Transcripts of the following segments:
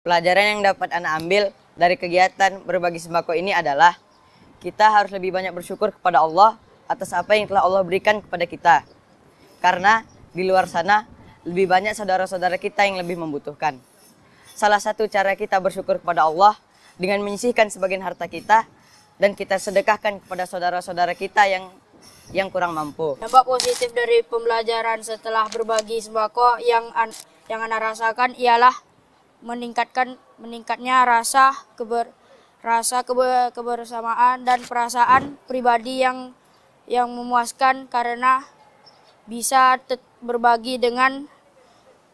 Pelajaran yang dapat anak ambil dari kegiatan berbagi sembako ini adalah kita harus lebih banyak bersyukur kepada Allah atas apa yang telah Allah berikan kepada kita. Karena di luar sana lebih banyak saudara-saudara kita yang lebih membutuhkan. Salah satu cara kita bersyukur kepada Allah dengan menyisihkan sebagian harta kita dan kita sedekahkan kepada saudara-saudara kita yang yang kurang mampu. Dampak positif dari pembelajaran setelah berbagi sembako yang an, yang Anda rasakan ialah meningkatkan meningkatnya rasa keber rasa keber, kebersamaan dan perasaan pribadi yang yang memuaskan karena bisa berbagi dengan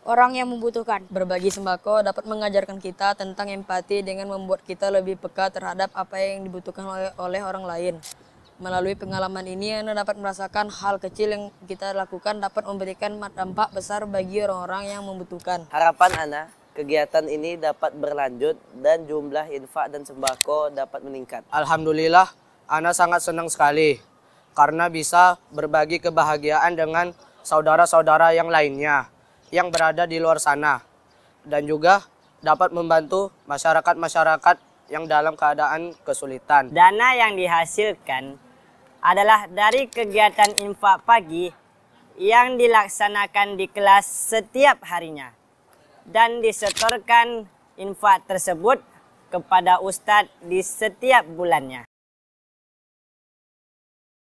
orang yang membutuhkan. Berbagi sembako dapat mengajarkan kita tentang empati dengan membuat kita lebih peka terhadap apa yang dibutuhkan oleh, oleh orang lain. Melalui pengalaman ini, Anda dapat merasakan hal kecil yang kita lakukan dapat memberikan dampak besar bagi orang-orang yang membutuhkan. Harapan Anda, kegiatan ini dapat berlanjut dan jumlah infak dan sembako dapat meningkat. Alhamdulillah, Ana sangat senang sekali karena bisa berbagi kebahagiaan dengan saudara-saudara yang lainnya yang berada di luar sana dan juga dapat membantu masyarakat-masyarakat yang dalam keadaan kesulitan. Dana yang dihasilkan adalah dari kegiatan infak pagi yang dilaksanakan di kelas setiap harinya dan disetorkan infak tersebut kepada ustadz di setiap bulannya.